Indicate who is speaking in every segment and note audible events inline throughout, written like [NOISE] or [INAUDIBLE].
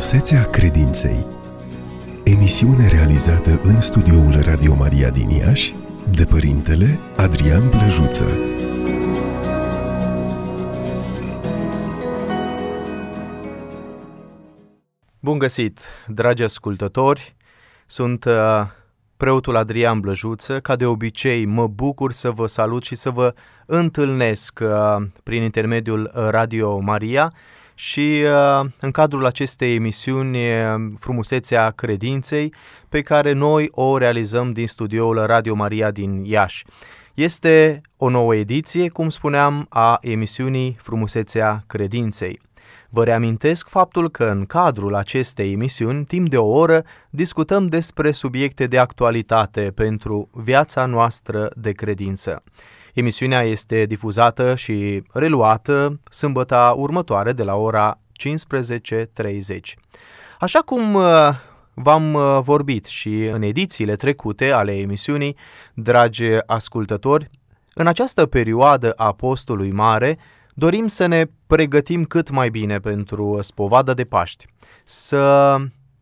Speaker 1: Frumusețea credinței Emisiune realizată în studioul Radio Maria din Iași de părintele Adrian Blăjuță.
Speaker 2: Bun găsit, dragi ascultători! Sunt uh, preotul Adrian Blăjuță. Ca de obicei, mă bucur să vă salut și să vă întâlnesc uh, prin intermediul uh, Radio Maria și uh, în cadrul acestei emisiuni uh, Frumusețea Credinței pe care noi o realizăm din studioul Radio Maria din Iași. Este o nouă ediție, cum spuneam, a emisiunii Frumusețea Credinței. Vă reamintesc faptul că în cadrul acestei emisiuni, timp de o oră, discutăm despre subiecte de actualitate pentru viața noastră de credință. Emisiunea este difuzată și reluată sâmbăta următoare de la ora 15.30. Așa cum uh, V-am uh, vorbit și în edițiile trecute ale emisiunii, dragi ascultători, în această perioadă a postului mare, dorim să ne pregătim cât mai bine pentru spovada de Paști, să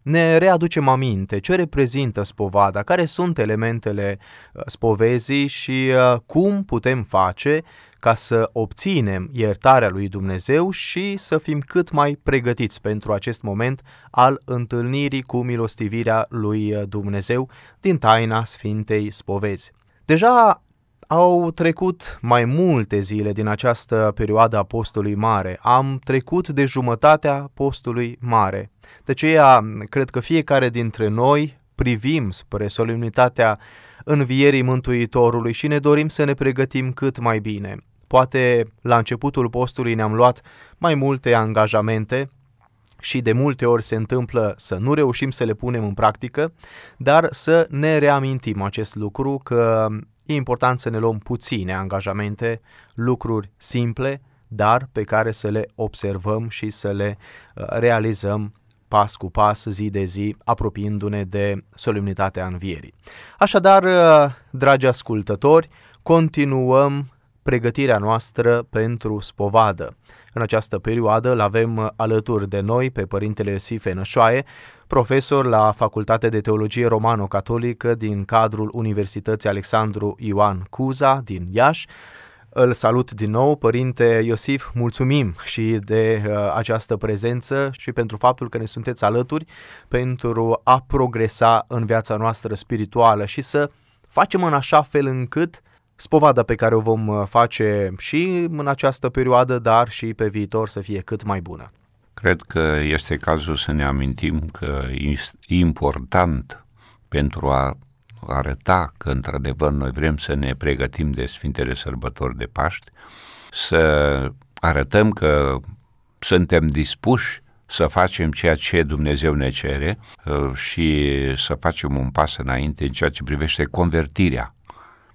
Speaker 2: ne readucem aminte ce reprezintă spovada, care sunt elementele uh, spovezii și uh, cum putem face ca să obținem iertarea lui Dumnezeu și să fim cât mai pregătiți pentru acest moment al întâlnirii cu milostivirea lui uh, Dumnezeu din taina Sfintei Spovezi. Deja au trecut mai multe zile din această perioadă a postului mare. Am trecut de jumătatea postului mare. De aceea, cred că fiecare dintre noi privim spre solemnitatea învierii Mântuitorului și ne dorim să ne pregătim cât mai bine. Poate la începutul postului ne-am luat mai multe angajamente, și de multe ori se întâmplă să nu reușim să le punem în practică, dar să ne reamintim acest lucru că e important să ne luăm puține angajamente, lucruri simple, dar pe care să le observăm și să le uh, realizăm pas cu pas, zi de zi, apropiindu-ne de solemnitatea învierii. Așadar, uh, dragi ascultători, continuăm pregătirea noastră pentru spovadă. În această perioadă îl avem uh, alături de noi pe Părintele Iosif Enășoaie, profesor la Facultatea de Teologie Romano-Catolică din cadrul Universității Alexandru Ioan Cuza din Iași. Îl salut din nou, Părinte Iosif, mulțumim și de uh, această prezență și pentru faptul că ne sunteți alături pentru a progresa în viața noastră spirituală și să facem în așa fel încât spovada pe care o vom uh, face și în această perioadă, dar și pe viitor să fie cât mai bună.
Speaker 3: Cred că este cazul să ne amintim că este important pentru a arăta că într-adevăr noi vrem să ne pregătim de Sfintele Sărbători de Paști, să arătăm că suntem dispuși să facem ceea ce Dumnezeu ne cere uh, și să facem un pas înainte în ceea ce privește convertirea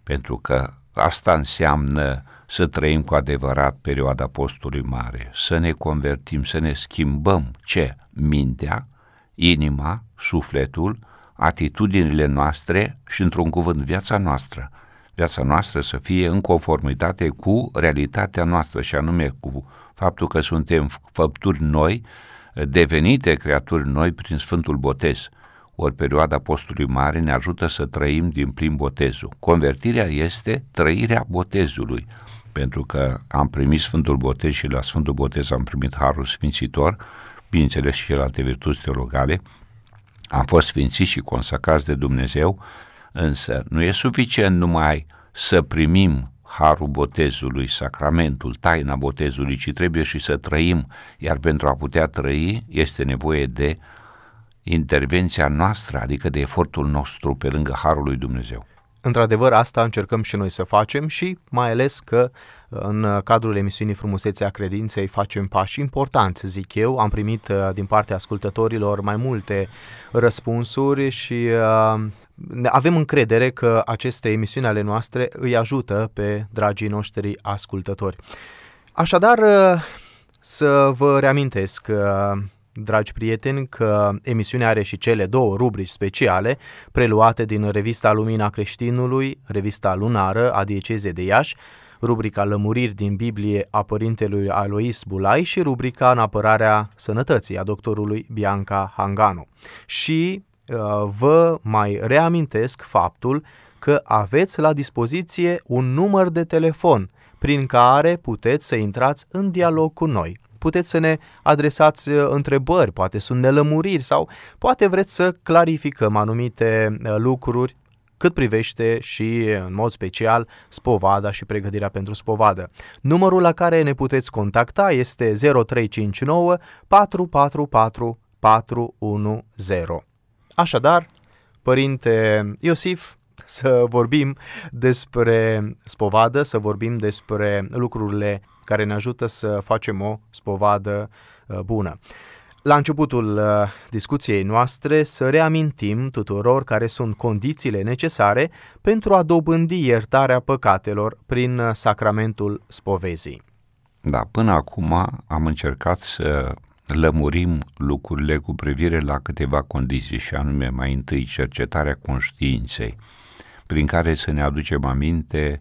Speaker 3: pentru că asta înseamnă să trăim cu adevărat perioada postului mare, să ne convertim, să ne schimbăm ce? Mintea, inima, sufletul, atitudinile noastre și, într-un cuvânt, viața noastră. Viața noastră să fie în conformitate cu realitatea noastră și anume cu faptul că suntem făpturi noi, devenite creaturi noi prin Sfântul Botez ori perioada postului mare ne ajută să trăim din plin botezul. Convertirea este trăirea botezului, pentru că am primit Sfântul Botez și la Sfântul Botez am primit Harul Sfințitor, bineînțeles și la virtuți teologale, am fost sfințiți și consacrați de Dumnezeu, însă nu e suficient numai să primim harul botezului, sacramentul, taina botezului, ci trebuie și să trăim, iar pentru a putea trăi este nevoie de intervenția noastră, adică de efortul nostru pe lângă Harul lui Dumnezeu.
Speaker 2: Într-adevăr, asta încercăm și noi să facem și mai ales că în cadrul emisiunii Frumusețea Credinței facem pași importanți, zic eu. Am primit uh, din partea ascultătorilor mai multe răspunsuri și uh, avem încredere că aceste emisiuni ale noastre îi ajută pe dragii noștri ascultători. Așadar, uh, să vă reamintesc dragi prieteni, că emisiunea are și cele două rubrici speciale preluate din revista Lumina Creștinului, revista lunară a Dieceze de Iași, rubrica Lămuriri din Biblie a părintelui Alois Bulai și rubrica În apărarea sănătății a doctorului Bianca Hanganu. Și uh, vă mai reamintesc faptul că aveți la dispoziție un număr de telefon prin care puteți să intrați în dialog cu noi puteți să ne adresați uh, întrebări, poate sunt nelămuriri sau poate vreți să clarificăm anumite uh, lucruri cât privește și, în mod special, spovada și pregătirea pentru spovadă. Numărul la care ne puteți contacta este 0359 444 410. Așadar, părinte Iosif, să vorbim despre spovadă, să vorbim despre lucrurile care ne ajută să facem o spovadă uh, bună. La începutul uh, discuției noastre să reamintim tuturor care sunt condițiile necesare pentru a dobândi iertarea păcatelor prin uh, sacramentul spovezii.
Speaker 3: Da, până acum am încercat să lămurim lucrurile cu privire la câteva condiții și anume mai întâi cercetarea conștiinței prin care să ne aducem aminte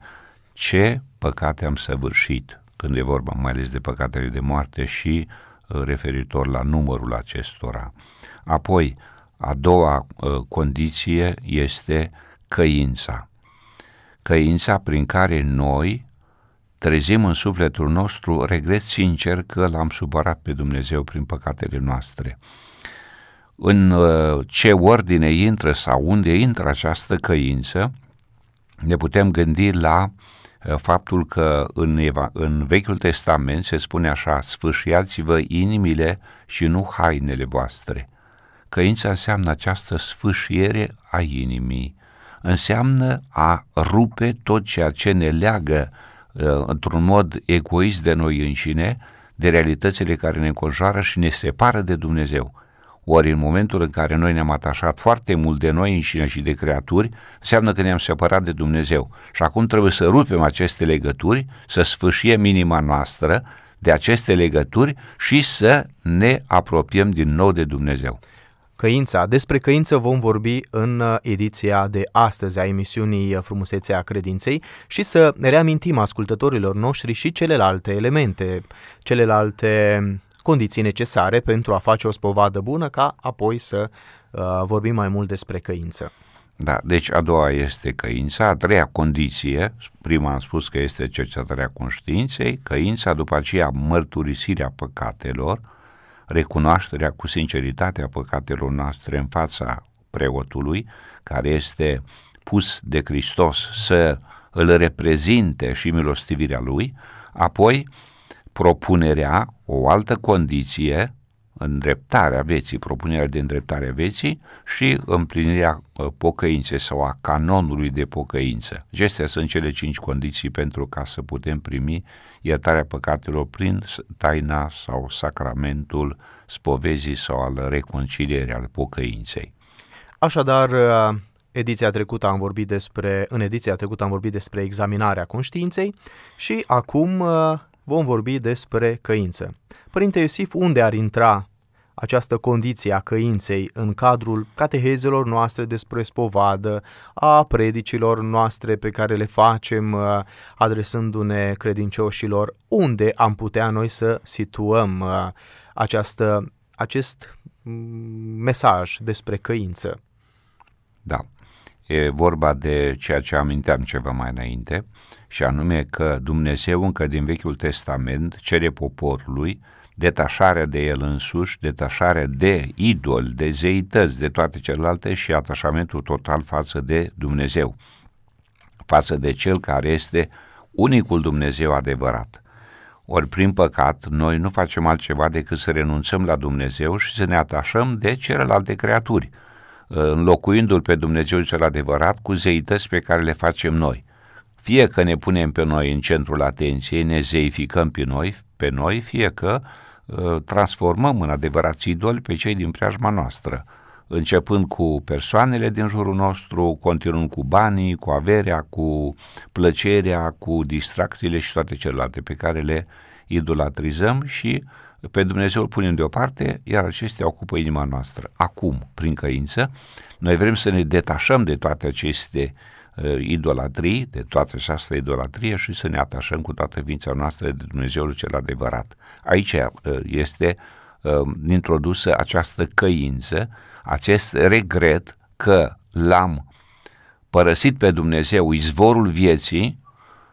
Speaker 3: ce păcate am săvârșit, când e vorba mai ales de păcatele de moarte și uh, referitor la numărul acestora. Apoi, a doua uh, condiție este căința. Căința prin care noi trezim în sufletul nostru regret sincer că l-am supărat pe Dumnezeu prin păcatele noastre. În uh, ce ordine intră sau unde intră această căință, ne putem gândi la uh, Eh, faptul că în, Eva, în Vechiul Testament se spune așa, sfâșiați-vă inimile și nu hainele voastre. Căința înseamnă această sfâșiere a inimii, înseamnă a rupe tot ceea ce ne leagă eh, într-un mod egoist de noi înșine, de realitățile care ne înconjoară și ne separă de Dumnezeu. Ori în momentul în care noi ne-am atașat foarte mult de noi înșine și de creaturi, înseamnă că ne-am separat de Dumnezeu. Și acum trebuie să rupem aceste legături, să sfâșiem inima noastră de aceste legături și să ne apropiem din nou de Dumnezeu.
Speaker 2: Căința. Despre căință vom vorbi în uh, ediția de astăzi a emisiunii uh, Frumusețea Credinței și să ne reamintim ascultătorilor noștri și celelalte elemente, celelalte condiții necesare pentru a face o spovadă bună ca apoi să uh, vorbim mai mult despre căință.
Speaker 3: Da, deci a doua este căința, a treia condiție, prima am spus că este cercetarea conștiinței, căința, după aceea mărturisirea păcatelor, recunoașterea cu sinceritate a păcatelor noastre în fața preotului, care este pus de Hristos să îl reprezinte și milostivirea lui, apoi propunerea, o altă condiție, îndreptarea vieții, propunerea de îndreptare a vieții și împlinirea uh, pocăinței sau a canonului de pocăință. Acestea sunt cele cinci condiții pentru ca să putem primi iertarea păcatelor prin taina sau sacramentul spovezii sau al reconcilierii, al pocăinței.
Speaker 2: Așadar, uh, ediția trecută am vorbit despre, în ediția trecută am vorbit despre examinarea conștiinței și acum uh, vom vorbi despre căință. Părinte Iosif, unde ar intra această condiție a căinței în cadrul catehezelor noastre despre spovadă, a predicilor noastre pe care le facem uh, adresându-ne credincioșilor, unde am putea noi să situăm uh, această, acest mm, mesaj despre căință?
Speaker 3: Da, e vorba de ceea ce aminteam ceva mai înainte, uh, și anume că Dumnezeu încă din Vechiul Testament cere poporului detașarea de el însuși, detașarea de idol, de zeități, de toate celelalte și atașamentul total față de Dumnezeu, față de Cel care este unicul Dumnezeu adevărat. Ori prin păcat noi nu facem altceva decât să renunțăm la Dumnezeu și să ne atașăm de celelalte creaturi, înlocuindu-L pe Dumnezeu cel adevărat cu zeități pe care le facem noi – fie că ne punem pe noi în centrul atenției, ne zeificăm pe noi, pe noi fie că uh, transformăm în adevărați idoli pe cei din preajma noastră, începând cu persoanele din jurul nostru, continuând cu banii, cu averea, cu plăcerea, cu distracțiile și toate celelalte pe care le idolatrizăm și pe Dumnezeu îl punem deoparte, iar acestea ocupă inima noastră. Acum, prin căință, noi vrem să ne detașăm de toate aceste uh, Uh, idolatrii, de toată această idolatrie și să ne atașăm cu toată ființa noastră de Dumnezeul cel adevărat. Aici uh, este uh, introdusă această căință, acest regret că l-am părăsit pe Dumnezeu, izvorul vieții,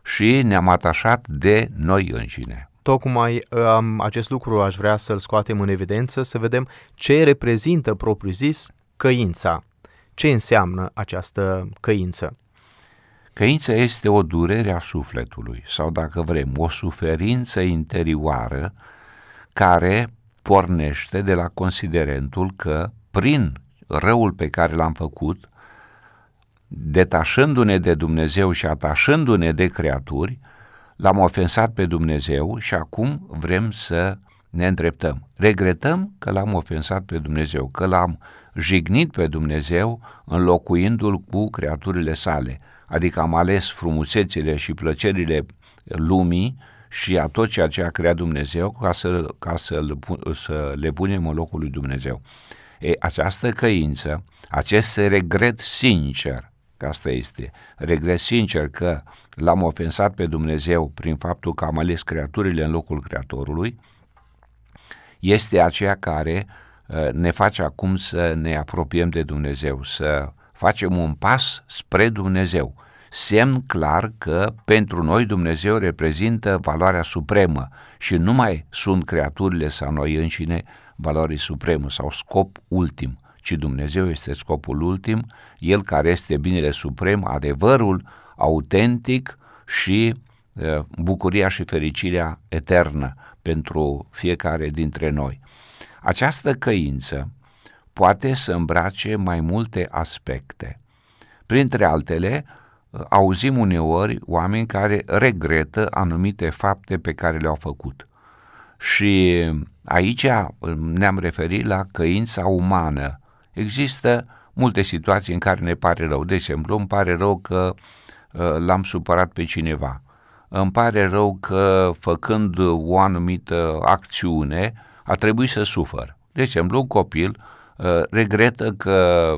Speaker 3: și ne-am atașat de noi înșine.
Speaker 2: Tocmai um, acest lucru aș vrea să-l scoatem în evidență, să vedem ce reprezintă propriu-zis căința. Ce înseamnă această căință? Căința este o durere a
Speaker 3: sufletului sau, dacă vrem, o suferință interioară care pornește de la considerentul că prin răul pe care l-am făcut, detașându-ne de Dumnezeu și atașându-ne de creaturi, l-am ofensat pe Dumnezeu și acum vrem să ne îndreptăm. Regretăm că l-am ofensat pe Dumnezeu, că l-am jignit pe Dumnezeu înlocuindu-l cu creaturile sale – adică am ales frumusețile și plăcerile lumii și a tot ceea ce a creat Dumnezeu ca să, ca să, să le punem în locul lui Dumnezeu. E, această căință, acest regret sincer, că asta este, regret sincer că l-am ofensat pe Dumnezeu prin faptul că am ales creaturile în locul Creatorului, este aceea care uh, ne face acum să ne apropiem de Dumnezeu, să facem un pas spre Dumnezeu, semn clar că pentru noi Dumnezeu reprezintă valoarea supremă și nu mai sunt creaturile sau noi înșine valorii supremă sau scop ultim, ci Dumnezeu este scopul ultim, El care este binele suprem, adevărul autentic și bucuria și fericirea eternă pentru fiecare dintre noi. Această căință poate să îmbrace mai multe aspecte. Printre altele, auzim uneori oameni care regretă anumite fapte pe care le-au făcut. Și aici ne-am referit la căința umană. Există multe situații în care ne pare rău. De exemplu, îmi pare rău că ă, l-am supărat pe cineva. Îmi pare rău că făcând o anumită acțiune a trebuit să sufăr. De exemplu, un copil uh, Uh, regretă că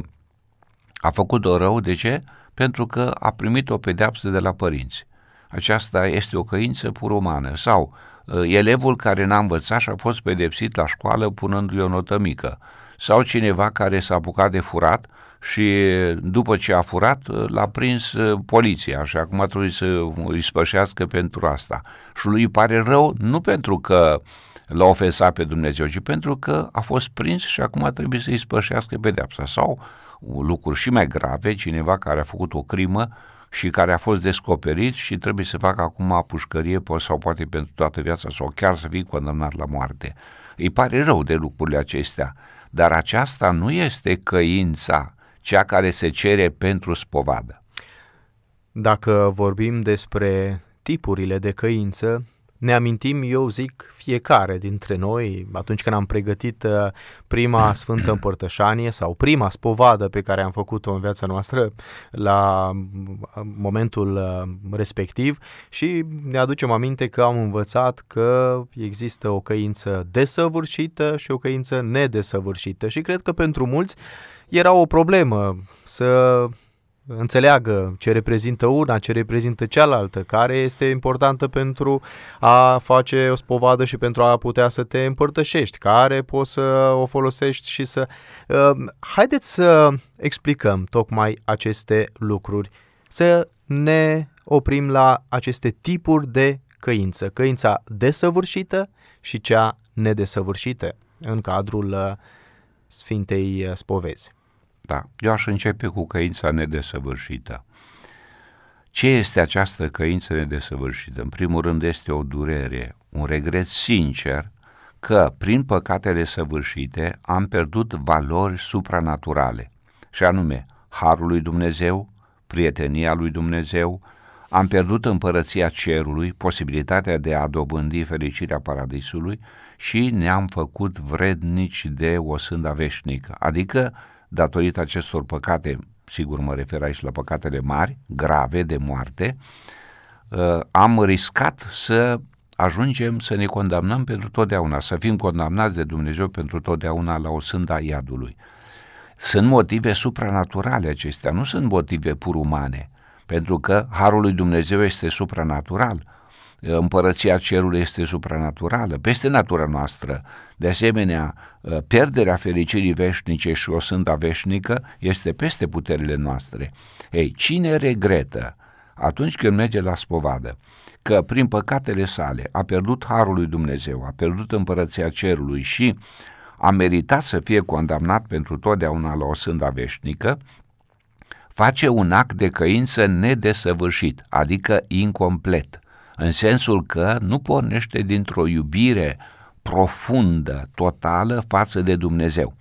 Speaker 3: a făcut-o rău, de ce? Pentru că a primit o pedeapsă de la părinți. Aceasta este o căință pur umană. Sau uh, elevul care n-a învățat și a fost pedepsit la școală punându-i o notă mică. Sau cineva care s-a apucat de furat și după ce a furat l-a prins uh, poliția și acum trebuie să îi spășească pentru asta. Și lui pare rău nu pentru că uh, l-a ofensat pe Dumnezeu, ci pentru că a fost prins și acum trebuie să-i spășească pedeapsa. Sau lucruri și mai grave, cineva care a făcut o crimă și care a fost descoperit și trebuie să facă acum pușcărie sau poate pentru toată viața sau chiar să fie condamnat la moarte. Îi pare rău de lucrurile acestea, dar aceasta nu este căința cea care se cere pentru spovadă.
Speaker 2: Dacă vorbim despre tipurile de căință, ne amintim, eu zic, fiecare dintre noi, atunci când am pregătit uh, prima [CLEARS THROAT] Sfântă Împărtășanie sau prima spovadă pe care am făcut-o în viața noastră la uh, momentul uh, respectiv și ne aducem aminte că am învățat că există o căință desăvârșită și o căință nedesăvârșită și cred că pentru mulți era o problemă să înțeleagă ce reprezintă una, ce reprezintă cealaltă, care este importantă pentru a face o spovadă și pentru a putea să te împărtășești, care poți să o folosești și să... Uh, haideți să explicăm tocmai aceste lucruri, să ne oprim la aceste tipuri de căință, căința desăvârșită și cea nedesăvârșită în cadrul uh, Sfintei uh, Spovezi asta, eu aș începe
Speaker 3: cu căința nedesăvârșită. Ce este această căință nedesăvârșită? În primul rând este o durere, un regret sincer că prin păcatele săvârșite am pierdut valori supranaturale, și anume harul lui Dumnezeu, prietenia lui Dumnezeu, am pierdut împărăția cerului, posibilitatea de a dobândi fericirea paradisului și ne-am făcut vrednici de o sânda veșnică, adică datorită acestor păcate, sigur mă refer aici la păcatele mari, grave de moarte, uh, am riscat să ajungem să ne condamnăm pentru totdeauna, să fim condamnați de Dumnezeu pentru totdeauna la o sânda iadului. Sunt motive supranaturale acestea, nu sunt motive pur umane, pentru că harul lui Dumnezeu este supranatural, uh, împărăția cerului este supranaturală, peste natura noastră, de asemenea, uh, pierderea fericirii veșnice și o sânta veșnică este peste puterile noastre. Ei, cine regretă atunci când merge la spovadă că prin păcatele sale a pierdut harul lui Dumnezeu, a pierdut împărăția cerului și a meritat să fie condamnat pentru totdeauna la o sânda veșnică, face un act de căință nedesăvârșit, adică incomplet, în sensul că nu pornește dintr-o iubire profundă, totală față de Dumnezeu.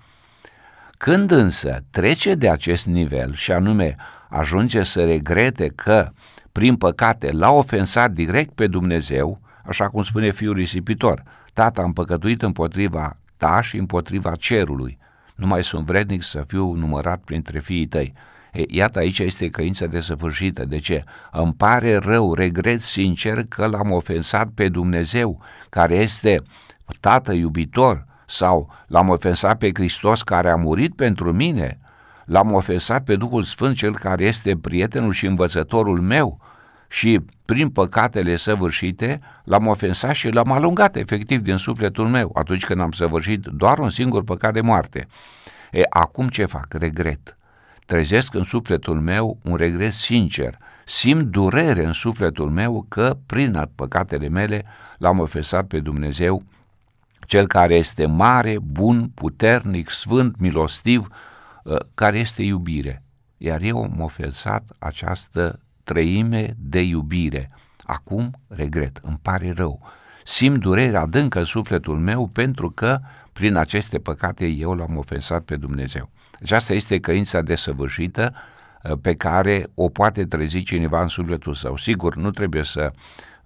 Speaker 3: Când însă trece de acest nivel și anume ajunge să regrete că prin păcate l-a ofensat direct pe Dumnezeu, așa cum spune fiul risipitor, tata am păcătuit împotriva ta și împotriva cerului, nu mai sunt vrednic să fiu numărat printre fiii tăi. E, iată aici este căința desăvârșită. De ce? Îmi pare rău, regret sincer că l-am ofensat pe Dumnezeu, care este Tată iubitor, sau l-am ofensat pe Hristos care a murit pentru mine, l-am ofensat pe Duhul Sfânt cel care este prietenul și învățătorul meu și prin păcatele săvârșite l-am ofensat și l-am alungat efectiv din sufletul meu atunci când am săvârșit doar un singur păcat de moarte. E, acum ce fac? Regret. Trezesc în sufletul meu un regret sincer. Simt durere în sufletul meu că prin păcatele mele l-am ofensat pe Dumnezeu cel care este mare, bun, puternic, sfânt, milostiv, uh, care este iubire. Iar eu am ofensat această trăime de iubire. Acum regret, îmi pare rău. Simt durere adâncă în sufletul meu pentru că prin aceste păcate eu l-am ofensat pe Dumnezeu. Deci asta este căința desăvârșită uh, pe care o poate trezi cineva în sufletul său. Sigur, nu trebuie să uh,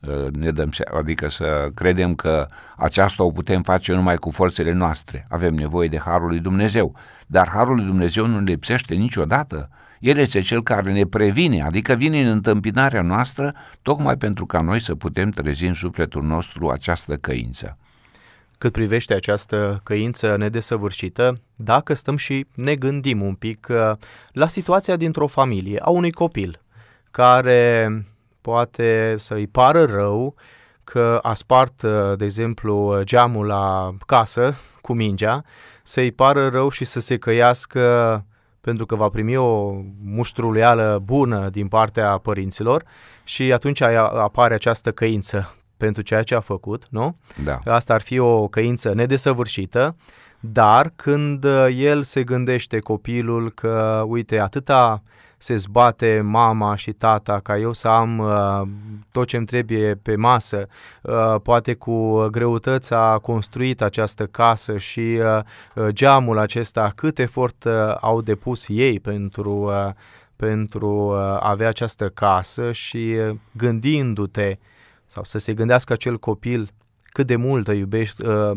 Speaker 3: Eh, ne dăm, adică să credem că aceasta o putem face numai cu forțele noastre. Avem nevoie de Harul lui Dumnezeu, dar Harul lui Dumnezeu nu ne lipsește niciodată. El este cel care ne previne, adică vine în întâmpinarea noastră, tocmai pentru ca noi să putem trezi în sufletul nostru această căință.
Speaker 2: Cât privește această căință nedesăvârșită, dacă stăm și ne gândim un pic eh, la situația dintr-o familie, a unui copil, care poate să îi pară rău că a spart, uh, de exemplu, uh, geamul la casă cu mingea, să-i pară rău și să se căiască pentru că va primi o muștruleală bună din partea părinților și atunci apare această căință pentru ceea ce a făcut, nu? Da. Asta ar fi o căință nedesăvârșită, dar când uh, el se gândește copilul că, uite, atâta se zbate mama și tata ca eu să am uh, tot ce îmi trebuie pe masă, uh, poate cu greutăți a construit această casă și uh, uh, geamul acesta, cât efort uh, au depus ei pentru, uh, pentru a uh, avea această casă și uh, gândindu-te sau să se gândească acel copil cât de mult iubești, uh,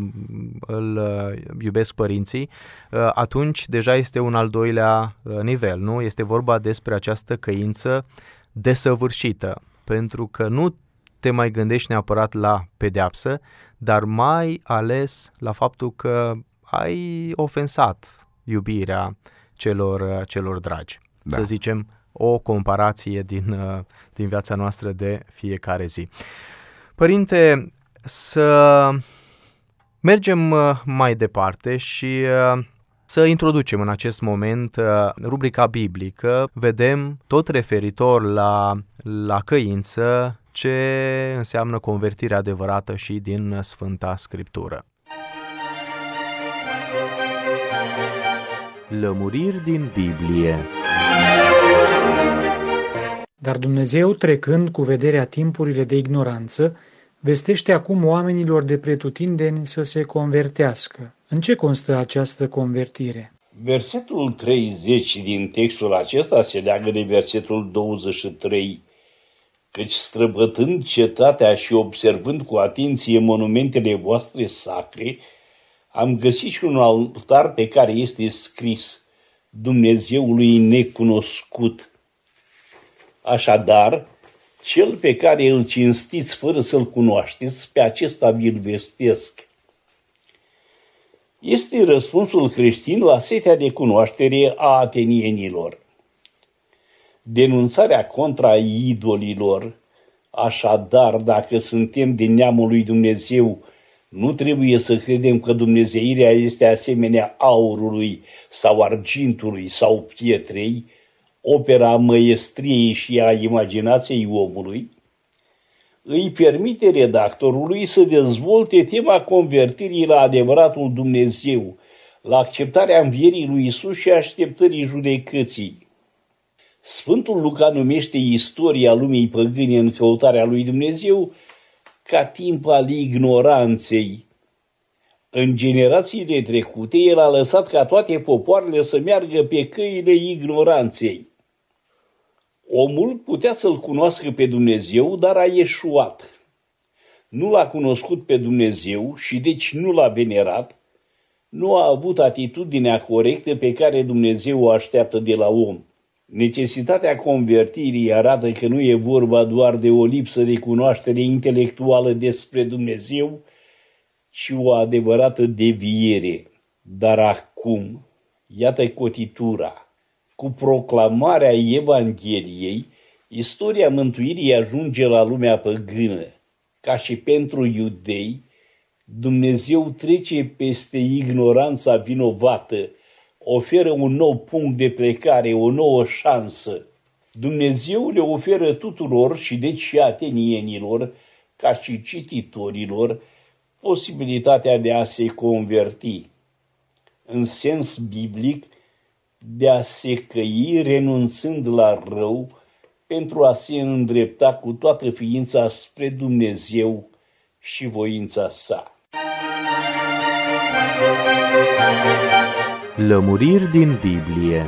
Speaker 2: îl uh, iubesc părinții, uh, atunci deja este un al doilea nivel, nu? Este vorba despre această căință desăvârșită, pentru că nu te mai gândești neapărat la pedeapsă, dar mai ales la faptul că ai ofensat iubirea celor, celor dragi. Da. Să zicem, o comparație din, din viața noastră de fiecare zi. Părinte, să mergem uh, mai departe și uh, să introducem în acest moment uh, rubrica biblică. Vedem tot referitor la, la căință ce înseamnă convertirea adevărată și din Sfânta Scriptură. Lămuriri din Biblie Dar Dumnezeu, trecând cu vederea timpurile de
Speaker 4: ignoranță, Vestește acum oamenilor de pretutindeni să se convertească. În ce constă această convertire? Versetul 30 din textul acesta se leagă de versetul 23, căci străbătând cetatea și observând cu atenție monumentele voastre sacre, am găsit și un altar pe care este scris Dumnezeului necunoscut. Așadar, cel pe care îl cinstiți fără să-l cunoașteți, pe acesta vi-l vestesc. Este răspunsul creștin la setea de cunoaștere a atenienilor. Denunțarea contra idolilor, așadar dacă suntem din neamul lui Dumnezeu, nu trebuie să credem că dumnezeirea este asemenea aurului sau argintului sau pietrei, opera măiestriei și a imaginației omului, îi permite redactorului să dezvolte tema convertirii la adevăratul Dumnezeu, la acceptarea învierii lui Isus și așteptării judecății. Sfântul Luca numește istoria lumii păgâne în căutarea lui Dumnezeu ca timp al ignoranței. În generațiile trecute, el a lăsat ca toate popoarele să meargă pe căile ignoranței. Omul putea să-L cunoască pe Dumnezeu, dar a ieșuat. Nu l-a cunoscut pe Dumnezeu și deci nu l-a venerat, nu a avut atitudinea corectă pe care Dumnezeu o așteaptă de la om. Necesitatea convertirii arată că nu e vorba doar de o lipsă de cunoaștere intelectuală despre Dumnezeu, ci o adevărată deviere. Dar acum, iată cotitura – cu proclamarea Evangheliei, istoria mântuirii ajunge la lumea păgână. Ca și pentru iudei, Dumnezeu trece peste ignoranța vinovată, oferă un nou punct de plecare, o nouă șansă. Dumnezeu le oferă tuturor și deci și atenienilor, ca și cititorilor, posibilitatea de a se converti. În sens biblic, de a se căi renunțând la rău pentru a se îndrepta cu toată ființa spre Dumnezeu și voința sa.
Speaker 2: Lămuriri din Biblie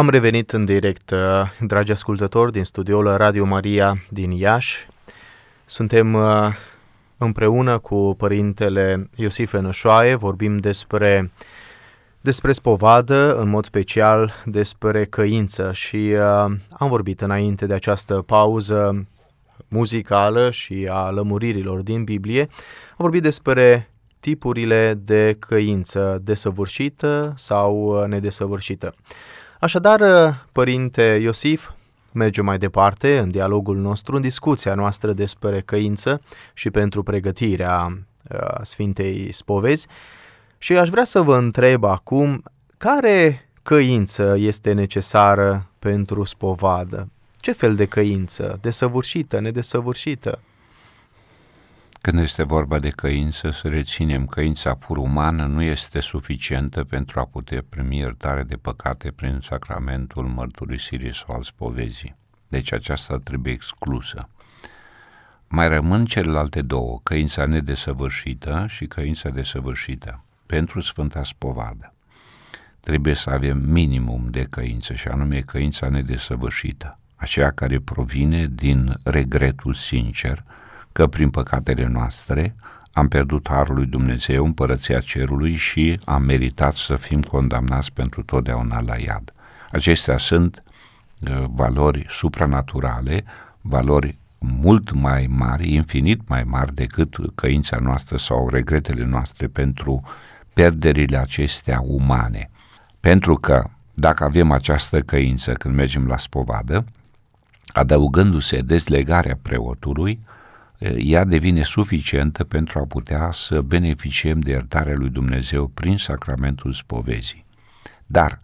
Speaker 2: Am revenit în direct, uh, dragi ascultători, din studioul Radio Maria din Iași. Suntem uh, împreună cu părintele Iosif Enășoaie, vorbim despre, despre spovadă, în mod special despre căință și uh, am vorbit înainte de această pauză muzicală și a lămuririlor din Biblie, am vorbit despre tipurile de căință desăvârșită sau nedesăvârșită. Așadar, uh, părinte Iosif, mergem mai departe în dialogul nostru, în discuția noastră despre căință și pentru pregătirea uh, Sfintei Spovezi și aș vrea să vă întreb acum care căință este necesară pentru spovadă? Ce fel de căință? Desăvârșită, nedesăvârșită?
Speaker 3: Când este vorba de căință, să reținem, căința pur umană nu este suficientă pentru a putea primi iertare de păcate prin sacramentul mărturisirii sau al spovezii. Deci aceasta trebuie exclusă. Mai rămân celelalte două, căința nedesăvârșită și căința desăvârșită, pentru Sfânta Spovadă. Trebuie să avem minimum de căință, și anume căința nedesăvârșită, aceea care provine din regretul sincer – că prin păcatele noastre am pierdut harul lui Dumnezeu, împărăția cerului și am meritat să fim condamnați pentru totdeauna la iad. Acestea sunt uh, valori supranaturale, valori mult mai mari, infinit mai mari decât căința noastră sau regretele noastre pentru pierderile acestea umane. Pentru că dacă avem această căință când mergem la spovadă, adăugându-se dezlegarea preotului, ea devine suficientă pentru a putea să beneficiem de iertarea lui Dumnezeu prin sacramentul spovezii. Dar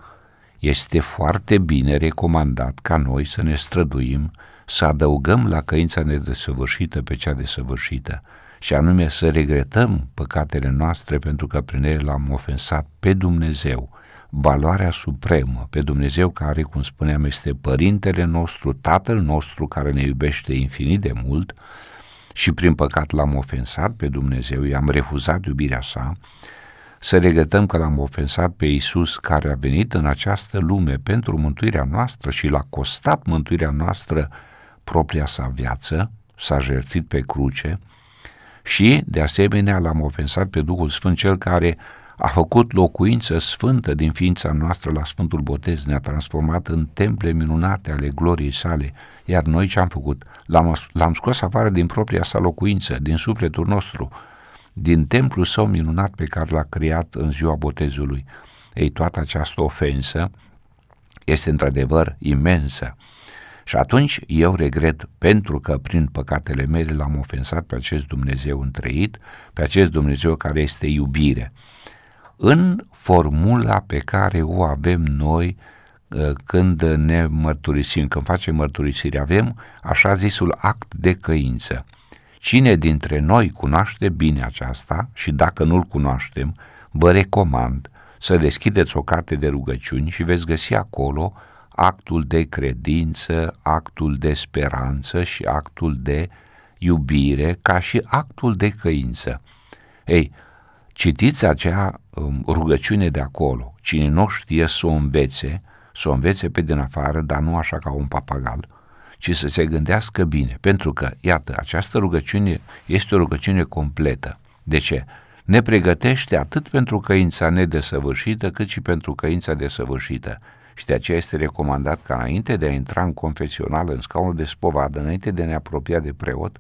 Speaker 3: este foarte bine recomandat ca noi să ne străduim să adăugăm la căința nedesăvârșită pe cea desăvârșită, și anume să regretăm păcatele noastre pentru că prin ele l-am ofensat pe Dumnezeu, valoarea supremă, pe Dumnezeu care, cum spuneam, este Părintele nostru, Tatăl nostru care ne iubește infinit de mult și prin păcat l-am ofensat pe Dumnezeu, i-am refuzat iubirea sa, să regătăm că l-am ofensat pe Isus care a venit în această lume pentru mântuirea noastră și l-a costat mântuirea noastră propria sa viață, s-a jertfit pe cruce și, de asemenea, l-am ofensat pe Duhul Sfânt, cel care a făcut locuință sfântă din ființa noastră la Sfântul Botez, ne-a transformat în temple minunate ale gloriei sale, iar noi ce am făcut? L-am, l-am scos afară din propria sa locuință, din sufletul nostru, din templul său minunat pe care l-a creat în ziua botezului. Ei, toată această ofensă este într-adevăr imensă. Și atunci eu regret pentru că prin păcatele mele l-am ofensat pe acest Dumnezeu întreit, pe acest Dumnezeu care este iubire. În formula pe care o avem noi Ă, când ne mărturisim, când facem mărturisire, avem așa zisul act de căință. Cine dintre noi cunoaște bine aceasta și dacă nu-l cunoaștem, vă recomand să deschideți o carte de rugăciuni și veți găsi acolo actul de credință, actul de speranță și actul de iubire, ca și actul de căință. Ei, citiți acea um, rugăciune de acolo. Cine nu știe să o învețe, să o învețe pe din afară, dar nu așa ca un papagal, ci să se gândească bine, pentru că, iată, această rugăciune este o rugăciune completă. De ce? Ne pregătește atât pentru căința nedesăvârșită, cât și pentru căința desăvârșită. Și de aceea este recomandat ca înainte de a intra în confesional, în scaunul de spovadă, înainte de a ne apropia de preot,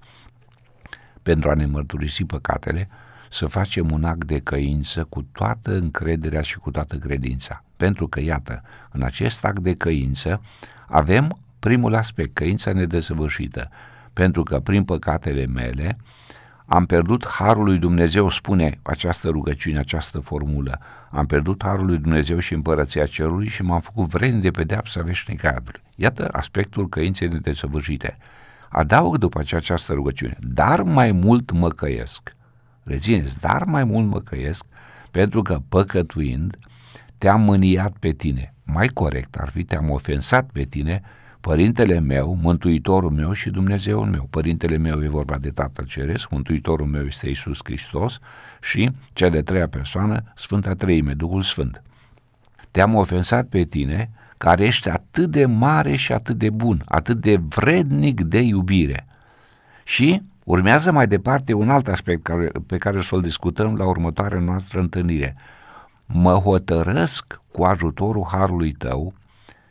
Speaker 3: pentru a ne mărturisi păcatele, să facem un act de căință cu toată încrederea și cu toată credința. Pentru că, iată, în acest act de căință avem primul aspect, căința nedesăvârșită, pentru că prin păcatele mele am pierdut harul lui Dumnezeu, spune această rugăciune, această formulă, am pierdut harul lui Dumnezeu și împărăția cerului și m-am făcut vrednic de pedeapsa veșnică Iată aspectul căinței nedesăvârșite. Adaug după aceea această rugăciune, dar mai mult mă căiesc. Rețineți, dar mai mult mă căiesc, pentru că păcătuind, te-am mâniat pe tine. Mai corect ar fi, te-am ofensat pe tine, Părintele meu, Mântuitorul meu și Dumnezeul meu. Părintele meu e vorba de Tatăl Ceresc, Mântuitorul meu este Isus Hristos și cea de treia persoană, Sfânta Treime, Duhul Sfânt. Te-am ofensat pe tine, care ești atât de mare și atât de bun, atât de vrednic de iubire. Și urmează mai departe un alt aspect pe care să-l discutăm la următoarea noastră întâlnire – mă hotărăsc cu ajutorul harului tău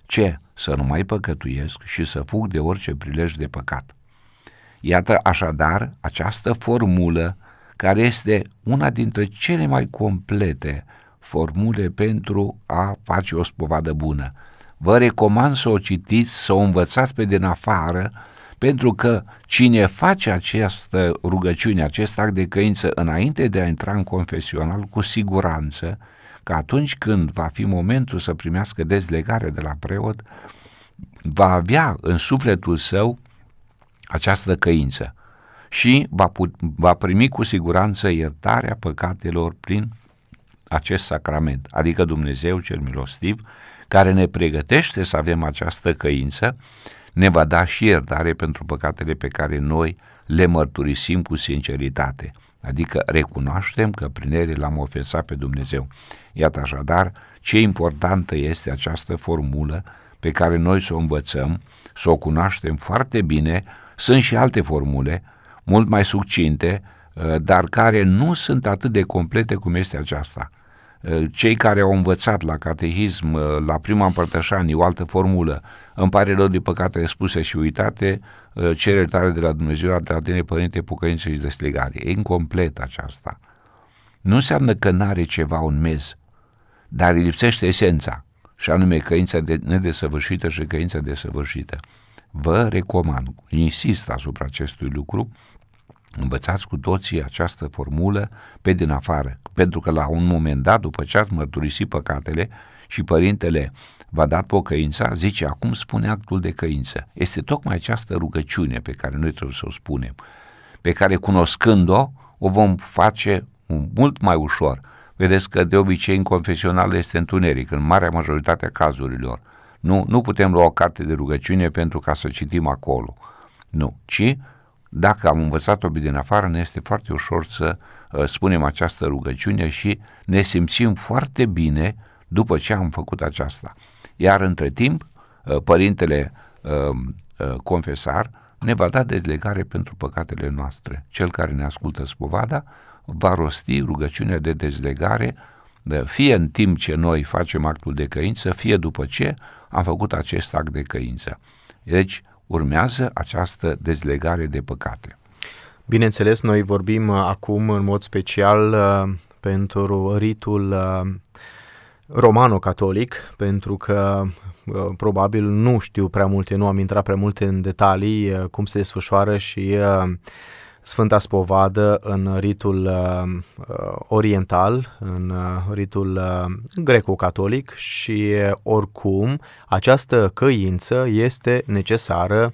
Speaker 3: ce? Să nu mai păcătuiesc și să fug de orice prilej de păcat. Iată așadar această formulă care este una dintre cele mai complete formule pentru a face o spovadă bună. Vă recomand să o citiți, să o învățați pe din afară, pentru că cine face această rugăciune, acest act de căință înainte de a intra în confesional, cu siguranță că atunci când va fi momentul să primească dezlegare de la preot, va avea în sufletul său această căință și va, put, va primi cu siguranță iertarea păcatelor prin acest sacrament, adică Dumnezeu cel milostiv, care ne pregătește să avem această căință, ne va da și iertare pentru păcatele pe care noi le mărturisim cu sinceritate – Adică recunoaștem că prin ele l-am ofensat pe Dumnezeu. Iată așadar ce importantă este această formulă pe care noi să o învățăm, să o cunoaștem foarte bine. Sunt și alte formule, mult mai succinte, uh, dar care nu sunt atât de complete cum este aceasta. Uh, cei care au învățat la catehism, uh, la prima împărtășanie, o altă formulă, îmi pare rău de păcatele spuse și uitate, uh, cere tare de la Dumnezeu, de la tine, Părinte, pucăință și deslegare. E incomplet aceasta. Nu înseamnă că n-are ceva un mez, dar îi lipsește esența, și anume căința de, nedesăvârșită și căința desăvârșită. Vă recomand, insist asupra acestui lucru, Învățați cu toții această formulă pe din afară, pentru că la un moment dat, după ce ați mărturisit păcatele și părintele v-a dat pocăința, zice, acum spune actul de căință. Este tocmai această rugăciune pe care noi trebuie să o spunem, pe care cunoscând-o, o vom face mult mai ușor. Vedeți că de obicei în confesional este întuneric, în marea majoritate a cazurilor. Nu, nu putem lua o carte de rugăciune pentru ca să citim acolo. Nu, ci dacă am învățat-o din afară, ne este foarte ușor să uh, spunem această rugăciune și ne simțim foarte bine după ce am făcut aceasta. Iar între timp, uh, părintele um, uh, confesar ne va da dezlegare pentru păcatele noastre. Cel care ne ascultă spovada va rosti rugăciunea de dezlegare fie în timp ce noi facem actul de căință, fie după ce am făcut acest act de căință. Deci urmează această
Speaker 2: dezlegare de păcate. Bineînțeles, noi vorbim uh, acum în mod special pentru ritul romano-catolic, pentru că probabil nu știu prea multe, nu am intrat prea multe în detalii cum se desfășoară și Sfânta Spovadă în ritul oriental, în ritul greco-catolic și oricum această căință este necesară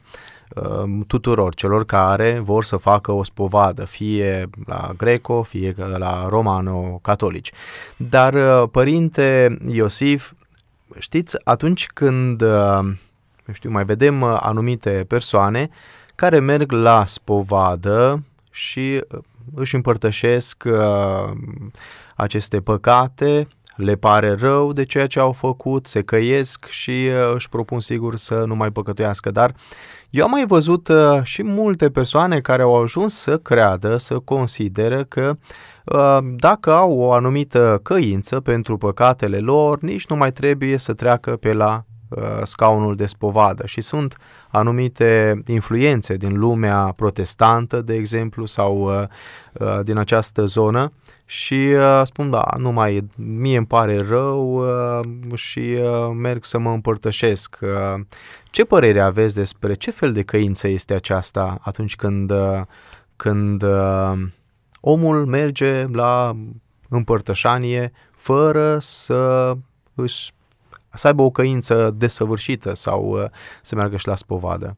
Speaker 2: Um, tuturor celor care vor să facă o spovadă, fie la greco, fie la romano-catolici. Dar, uh, părinte Iosif, știți, atunci când, uh, știu, mai vedem uh, anumite persoane care merg la spovadă și își împărtășesc aceste păcate, le pare rău de ceea ce au făcut, se căiesc și uh, își propun sigur să nu mai păcătuiască, dar eu am mai văzut uh, și multe persoane care au ajuns să creadă, să consideră că uh, dacă au o anumită căință pentru păcatele lor, nici nu mai trebuie să treacă pe la scaunul de spovadă și sunt anumite influențe din lumea protestantă, de exemplu, sau din această zonă, și uh, spun, da, nu mai, mie îmi pare rău uh, și uh, merg să mă împărtășesc. Uh, ce părere aveți despre ce fel de căință este aceasta atunci când, uh, când uh, omul merge la împărtășanie fără să își să aibă o căință desăvârșită sau uh, să meargă și la spovadă.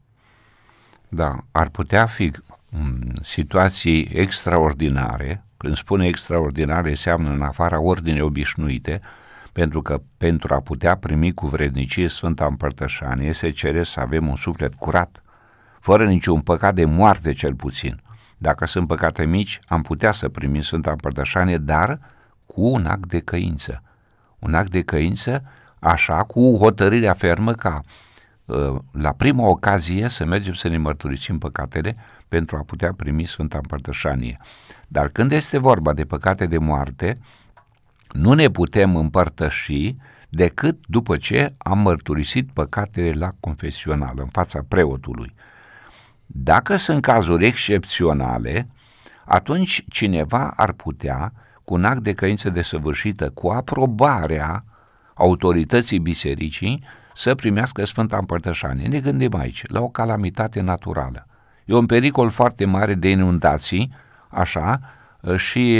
Speaker 2: Da, ar
Speaker 3: putea fi situații extraordinare când spune extraordinar, înseamnă în afara ordinei obișnuite, pentru că pentru a putea primi cu vrednicie Sfânta Împărtășanie se cere să avem un suflet curat, fără niciun păcat de moarte cel puțin. Dacă sunt păcate mici, am putea să primim Sfânta Împărtășanie, dar cu un act de căință. Un act de căință, așa, cu hotărârea fermă ca Uh, la prima ocazie să mergem să ne mărturisim păcatele pentru a putea primi Sfânta Împărtășanie. Dar când este vorba de păcate de moarte, nu ne putem împărtăși decât după ce am mărturisit păcatele la confesional, în fața preotului. Dacă sunt cazuri excepționale, atunci cineva ar putea, cu un act de căință desăvârșită, cu aprobarea autorității bisericii, să primească Sfânta Împărtășanie. Ne gândim aici la o calamitate naturală. E un pericol foarte mare de inundații, așa, și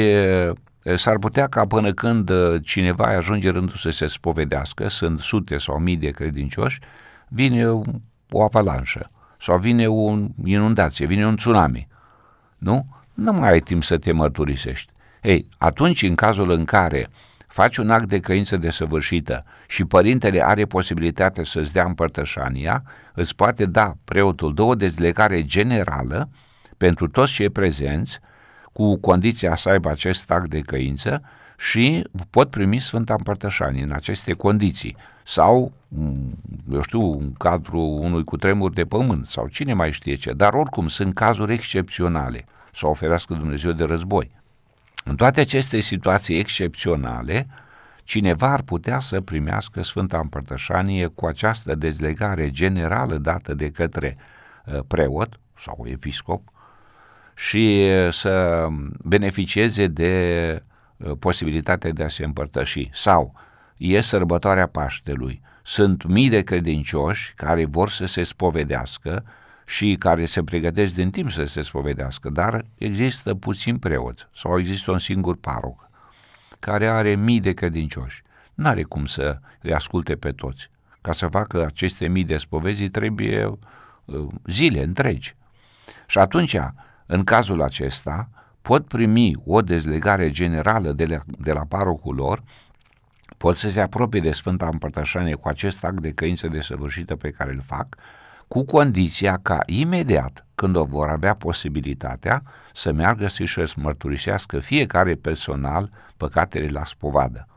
Speaker 3: s-ar putea ca până când cineva ajunge rândul să se spovedească, sunt sute sau mii de credincioși, vine o avalanșă sau vine o inundație, vine un tsunami. Nu? Nu mai ai timp să te mărturisești. Ei, atunci, în cazul în care uh, faci un act de căință desăvârșită și părintele are posibilitatea să-ți dea împărtășania, îți poate da preotul două dezlegare generală pentru toți cei prezenți, cu condiția să aibă acest act de căință și pot primi Sfânta Împărtășanie în aceste condiții. Sau, mm, eu știu, în cadrul unui cutremur de pământ sau cine mai știe ce, dar oricum sunt cazuri excepționale să oferească Dumnezeu de război. În toate aceste situații excepționale, cineva ar putea să primească Sfânta Împărtășanie cu această dezlegare generală dată de către uh, preot sau episcop și uh, să beneficieze de uh, posibilitatea de a se împărtăși. Sau e sărbătoarea Paștelui. Sunt mii de credincioși care vor să se spovedească, și care se pregătesc din timp să se spovedească, dar există puțin preoți sau există un singur paroc care are mii de credincioși. N-are cum să îi asculte pe toți. Ca să facă aceste mii de spovezii trebuie uh, zile întregi. Și atunci, în cazul acesta, pot primi o dezlegare generală de la, de la parocul lor, pot să se apropie de Sfânta Împărtășanie cu acest act de căință desăvârșită pe care îl fac, cu condiția ca imediat când o vor avea posibilitatea să meargă și să își mărturisească fiecare personal păcatele la spovadă.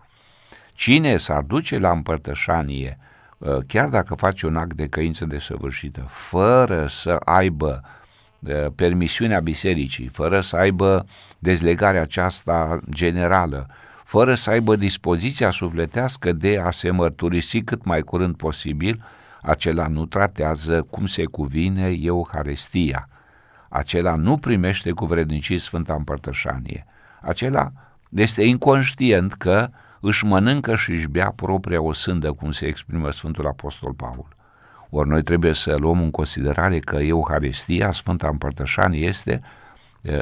Speaker 3: Cine s-ar duce la împărtășanie, ă, chiar dacă face un act de căință desăvârșită, fără să aibă ă, permisiunea bisericii, fără să aibă dezlegarea aceasta generală, fără să aibă dispoziția sufletească de a se mărturisi cât mai curând posibil, acela nu tratează cum se cuvine Euharistia, acela nu primește cu vrednicii Sfânta Împărtășanie, acela este inconștient că își mănâncă și își bea propria sândă, cum se exprimă Sfântul Apostol Paul. Ori noi trebuie să luăm în considerare că Euharistia, Sfânta Împărtășanie, este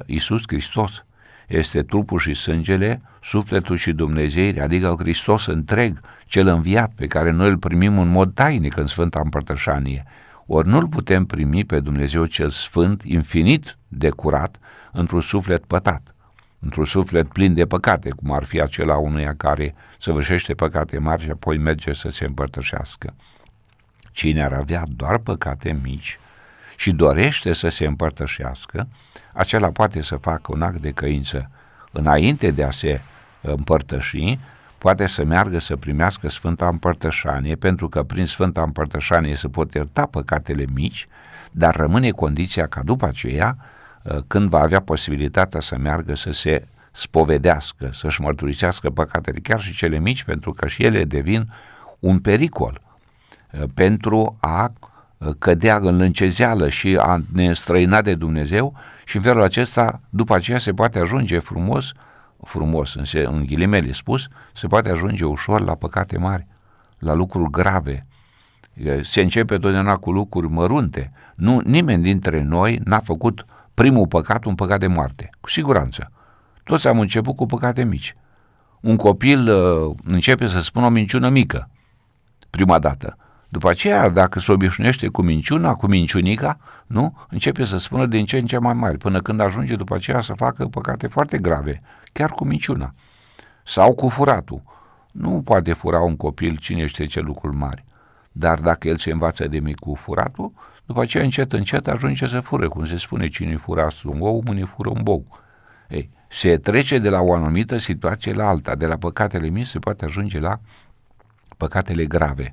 Speaker 3: Isus Hristos, este trupul și sângele sufletul și Dumnezeu, adică Hristos întreg, cel înviat pe care noi îl primim în mod tainic în Sfânta Împărtășanie. Ori nu-L putem primi pe Dumnezeu cel Sfânt, infinit de curat, într-un suflet pătat, într-un suflet plin de păcate, cum ar fi acela unuia care săvârșește păcate mari și apoi merge să se împărtășească. Cine ar avea doar păcate mici și dorește să se împărtășească, acela poate să facă un act de căință înainte de a se împărtăși, poate să meargă să primească Sfânta Împărtășanie, pentru că prin Sfânta Împărtășanie se pot ierta păcatele mici, dar rămâne condiția ca după aceea, ă, când va avea posibilitatea să meargă să se spovedească, să-și mărturisească păcatele, chiar și cele mici, pentru că și ele devin un pericol ă, pentru a ă, cădea în lâncezeală și a ne străina de Dumnezeu și în felul acesta, după aceea, se poate ajunge frumos uh, frumos, în ghilimele spus, se poate ajunge ușor la păcate mari, la lucruri grave. Se începe totdeauna cu lucruri mărunte. Nu, nimeni dintre noi n-a făcut primul păcat un păcat de moarte, cu siguranță. Toți am început cu păcate mici. Un copil uh, începe să spună o minciună mică, prima dată. După aceea, dacă se obișnuiește cu minciuna, cu minciunica, nu? Începe să spună din ce în ce mai mari, până când ajunge după aceea să facă păcate foarte grave chiar cu minciuna sau cu furatul. Nu poate fura un copil cine știe ce lucruri mari, dar dacă el se învață de mic cu furatul, după aceea încet, încet ajunge să fure, cum se spune, cine fura un ou, unii fură un bou. Ei, se trece de la o anumită situație la alta, de la păcatele mici se poate ajunge la păcatele grave.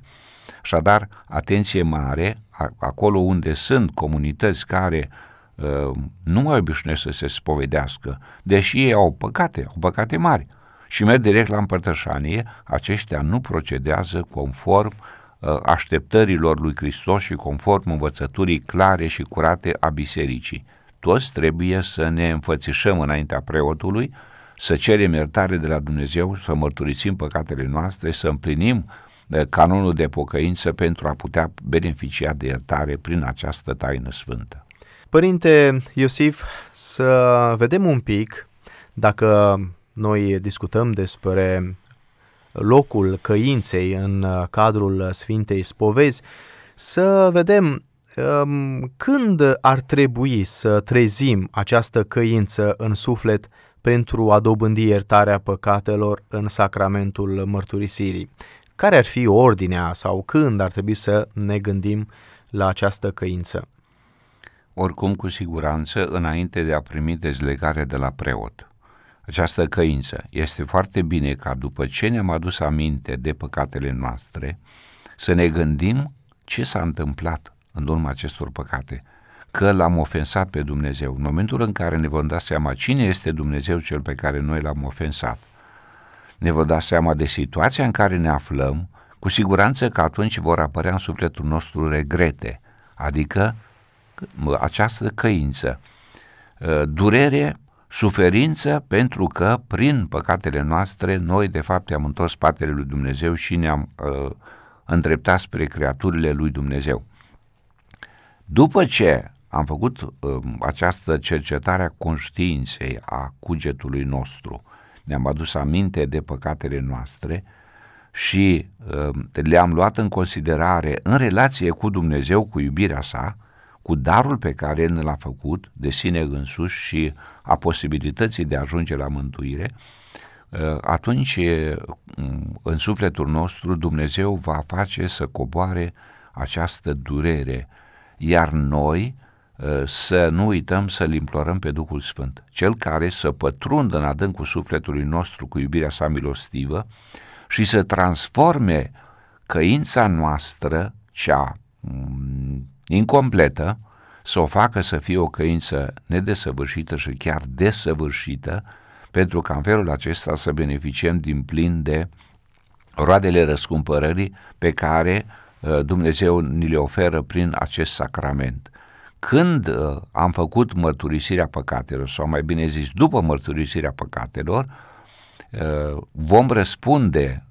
Speaker 3: Așadar, atenție mare, acolo unde sunt comunități care uh, Uh, nu mai obișnuiesc să se spovedească, deși ei au păcate, au păcate mari, și merg direct la împărtășanie, aceștia nu procedează conform uh, așteptărilor lui Hristos și conform învățăturii clare și curate a bisericii. Toți trebuie să ne înfățișăm înaintea preotului, să cerem iertare de la Dumnezeu, să mărturisim păcatele noastre, să împlinim uh, canonul de pocăință pentru a putea beneficia de iertare prin această taină sfântă.
Speaker 2: Părinte Iosif, să vedem un pic dacă noi discutăm despre locul căinței în uh, cadrul Sfintei Spovezi, să vedem um, când ar trebui să trezim această căință în suflet pentru a dobândi iertarea păcatelor în sacramentul mărturisirii. Care ar fi ordinea sau când ar trebui să ne gândim la această căință? oricum cu
Speaker 3: siguranță înainte de a primi dezlegarea de la preot. Această căință este foarte bine ca după ce ne-am adus aminte de păcatele noastre, să ne gândim ce s-a întâmplat în urma acestor păcate, că l-am ofensat pe Dumnezeu. În momentul în care ne vom da seama cine este Dumnezeu cel pe care noi l-am ofensat, ne vom da seama de situația în care ne aflăm, cu siguranță că atunci vor apărea în sufletul nostru regrete, adică această căință. Ă, durere, suferință, pentru că prin păcatele noastre noi de fapt am întors spatele lui Dumnezeu și ne-am uh, îndreptat spre creaturile lui Dumnezeu. După ce am făcut uh, această cercetare a conștiinței, a cugetului nostru, ne-am adus aminte de păcatele noastre și uh, le-am luat în considerare în relație cu Dumnezeu, cu iubirea sa, uh, cu darul pe care El ne l-a făcut de sine însuși și a posibilității de a ajunge la mântuire, ă, atunci în sufletul nostru Dumnezeu va face să coboare această durere, iar noi ă, să nu uităm să-L implorăm pe Duhul Sfânt, Cel care să pătrundă în adâncul sufletului nostru cu iubirea sa milostivă și să transforme căința noastră, cea incompletă, să o facă să fie o căință nedesăvârșită și chiar desăvârșită, pentru ca în felul acesta să beneficiem din plin de roadele răscumpărării pe care uh, Dumnezeu ni le oferă prin acest sacrament. Când uh, am făcut mărturisirea păcatelor, sau mai bine zis, după mărturisirea păcatelor, uh, vom răspunde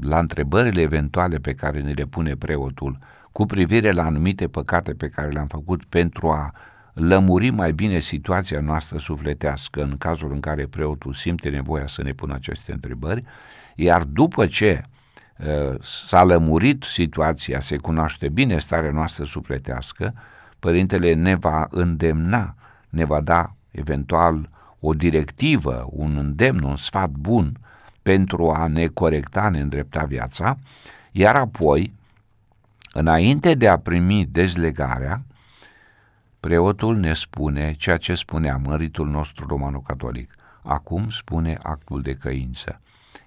Speaker 3: la întrebările eventuale pe care ni le pune preotul cu privire la anumite păcate pe care le-am făcut pentru a lămuri mai bine situația noastră sufletească în cazul în care preotul simte nevoia să ne pună aceste întrebări, iar după ce uh, s-a lămurit situația, se cunoaște bine starea noastră sufletească, părintele ne va îndemna, ne va da eventual o directivă, un îndemn, un sfat bun pentru a ne corecta, ne îndrepta viața, iar apoi Înainte de a primi dezlegarea, preotul ne spune ceea ce spunea măritul nostru romano-catolic. Acum spune actul de căință.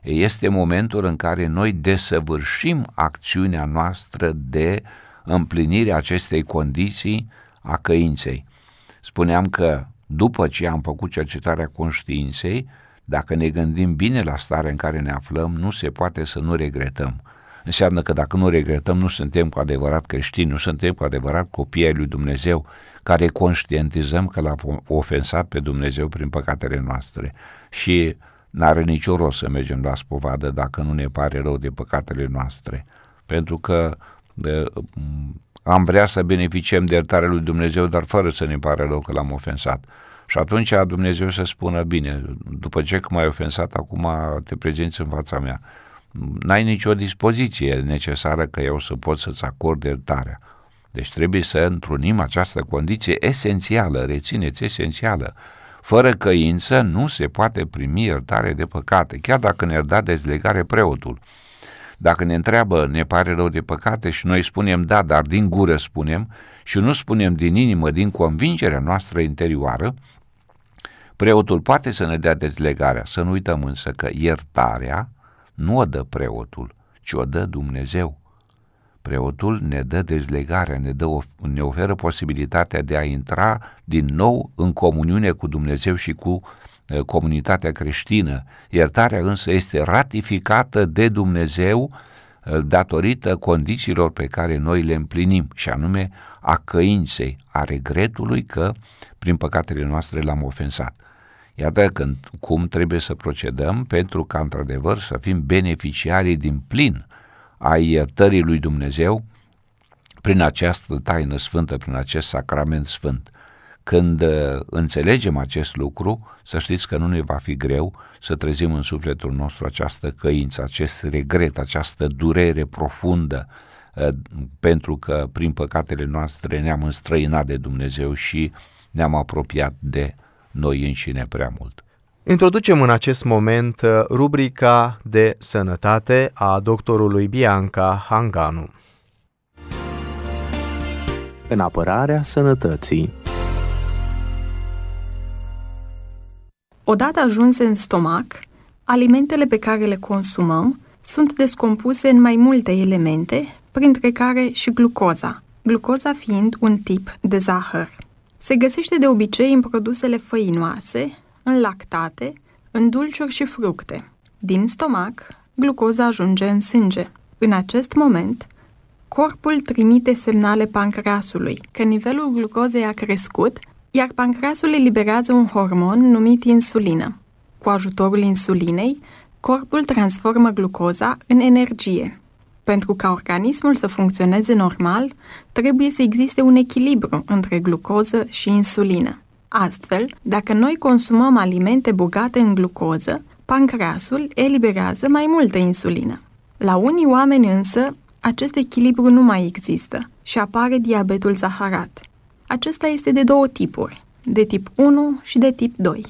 Speaker 3: Este momentul în care noi desăvârșim acțiunea noastră de împlinire acestei condiții a căinței. Spuneam că după ce am făcut cercetarea conștiinței, dacă ne gândim bine la starea în care ne aflăm, nu se poate să nu regretăm înseamnă că dacă nu regretăm, nu suntem cu adevărat creștini, nu suntem cu adevărat copii ai lui Dumnezeu, care conștientizăm că l-am ofensat pe Dumnezeu prin păcatele noastre. Și n-are nicio rost să mergem la spovadă dacă nu ne pare rău de păcatele noastre. Pentru că de, am vrea să beneficiem de iertare lui Dumnezeu, dar fără să ne pare rău că l-am ofensat. Și atunci Dumnezeu să spună, bine, după ce că m-ai ofensat, acum te prezinți în fața mea n-ai nicio dispoziție necesară că eu să pot să-ți acord iertarea. Deci trebuie să întrunim această condiție esențială, rețineți, esențială. Fără căință nu se poate primi iertare de păcate, chiar dacă ne-ar da dezlegare preotul. Dacă ne întreabă, ne pare rău de păcate și noi spunem da, dar din gură spunem și nu spunem din inimă, din convingerea noastră interioară, preotul poate să ne dea dezlegarea. Să nu uităm însă că iertarea nu o dă preotul, ci o dă Dumnezeu. Preotul ne dă dezlegarea, ne, dă, ne oferă posibilitatea de a intra din nou în comuniune cu Dumnezeu și cu uh, comunitatea creștină. Iertarea însă este ratificată de Dumnezeu uh, datorită condițiilor pe care noi le împlinim, și anume a căinței, a regretului că prin păcatele noastre l-am ofensat. Iată când, cum trebuie să procedăm pentru ca, într-adevăr, să fim beneficiarii din plin a iertării lui Dumnezeu prin această taină sfântă, prin acest sacrament sfânt. Când uh, înțelegem acest lucru, să știți că nu ne va fi greu să trezim în sufletul nostru această căință, acest regret, această durere profundă, uh, pentru că prin păcatele noastre ne-am înstrăinat de Dumnezeu și ne-am apropiat de noi înșine prea mult.
Speaker 2: Introducem în acest moment uh, rubrica de sănătate a doctorului Bianca Hanganu. În apărarea sănătății.
Speaker 5: Odată ajunse în stomac, alimentele pe care le consumăm sunt descompuse în mai multe elemente, printre care și glucoza, glucoza fiind un tip de zahăr. Se găsește de obicei în produsele făinoase, în lactate, în dulciuri și fructe. Din stomac, glucoza ajunge în sânge. În acest moment, corpul trimite semnale pancreasului că nivelul glucozei a crescut, iar pancreasul eliberează un hormon numit insulină. Cu ajutorul insulinei, corpul transformă glucoza în energie. Pentru ca organismul să funcționeze normal, trebuie să existe un echilibru între glucoză și insulină. Astfel, dacă noi consumăm alimente bogate în glucoză, pancreasul eliberează mai multă insulină. La unii oameni însă, acest echilibru nu mai există și apare diabetul zaharat. Acesta este de două tipuri, de tip 1 și de tip 2.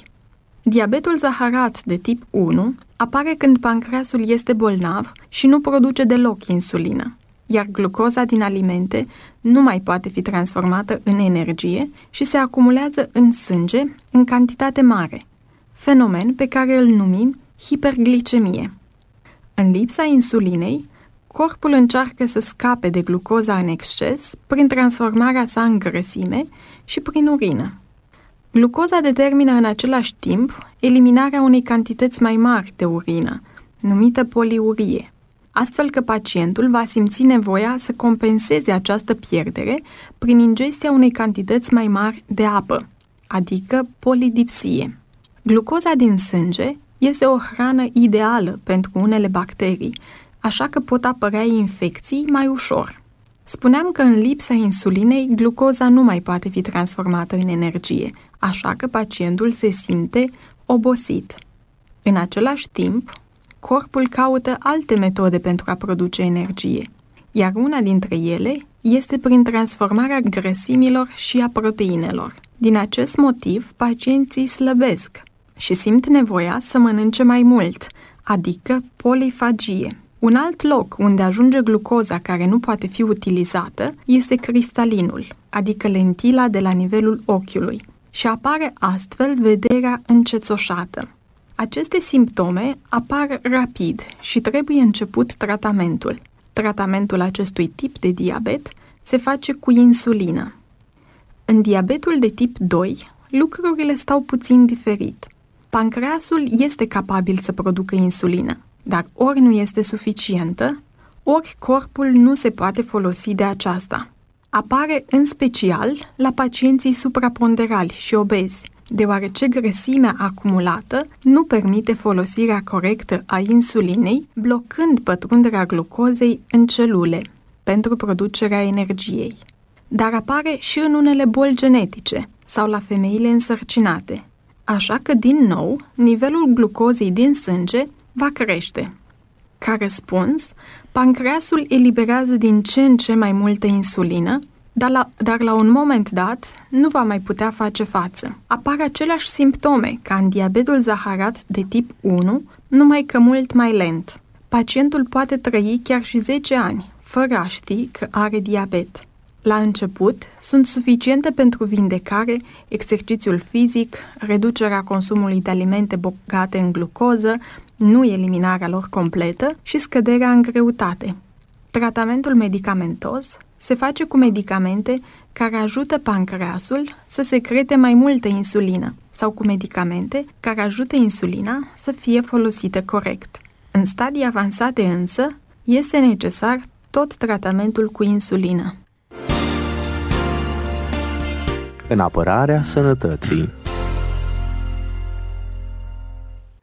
Speaker 5: Diabetul zaharat de tip 1 apare când pancreasul este bolnav și nu produce deloc insulină, iar glucoza din alimente nu mai poate fi transformată în energie și se acumulează în sânge în cantitate mare, fenomen pe care îl numim hiperglicemie. În lipsa insulinei, corpul încearcă să scape de glucoza în exces prin transformarea sa în grăsime și prin urină. Glucoza determină în același timp eliminarea unei cantități mai mari de urină, numită poliurie, astfel că pacientul va simți nevoia să compenseze această pierdere prin ingestia unei cantități mai mari de apă, adică polidipsie. Glucoza din sânge este o hrană ideală pentru unele bacterii, așa că pot apărea infecții mai ușor. Spuneam că în lipsa insulinei, glucoza nu mai poate fi transformată în energie, așa că pacientul se simte obosit. În același timp, corpul caută alte metode pentru a produce energie, iar una dintre ele este prin transformarea grăsimilor și a proteinelor. Din acest motiv, pacienții slăbesc și simt nevoia să mănânce mai mult, adică polifagie. Un alt loc unde ajunge glucoza care nu poate fi utilizată este cristalinul, adică lentila de la nivelul ochiului și apare astfel vederea încețoșată. Aceste simptome apar rapid și trebuie început tratamentul. Tratamentul acestui tip de diabet se face cu insulină. În diabetul de tip 2, lucrurile stau puțin diferit. Pancreasul este capabil să producă insulină, dar ori nu este suficientă, ori corpul nu se poate folosi de aceasta apare în special la pacienții supraponderali și obezi, deoarece grăsimea acumulată nu permite folosirea corectă a insulinei, blocând pătrunderea glucozei în celule pentru producerea energiei. Dar apare și în unele boli genetice sau la femeile însărcinate. Așa că, din nou, nivelul glucozei din sânge va crește. Ca răspuns, Pancreasul eliberează din ce în ce mai multă insulină, dar la, dar la un moment dat nu va mai putea face față. Apar aceleași simptome ca în diabetul zaharat de tip 1, numai că mult mai lent. Pacientul poate trăi chiar și 10 ani, fără a ști că are diabet. La început, sunt suficiente pentru vindecare exercițiul fizic, reducerea consumului de alimente bogate în glucoză, nu eliminarea lor completă și scăderea în greutate. Tratamentul medicamentos se face cu medicamente care ajută pancreasul să secrete mai multă insulină sau cu medicamente care ajută insulina să fie folosită corect. În stadii avansate însă, este necesar tot tratamentul cu insulină.
Speaker 2: În apărarea sănătății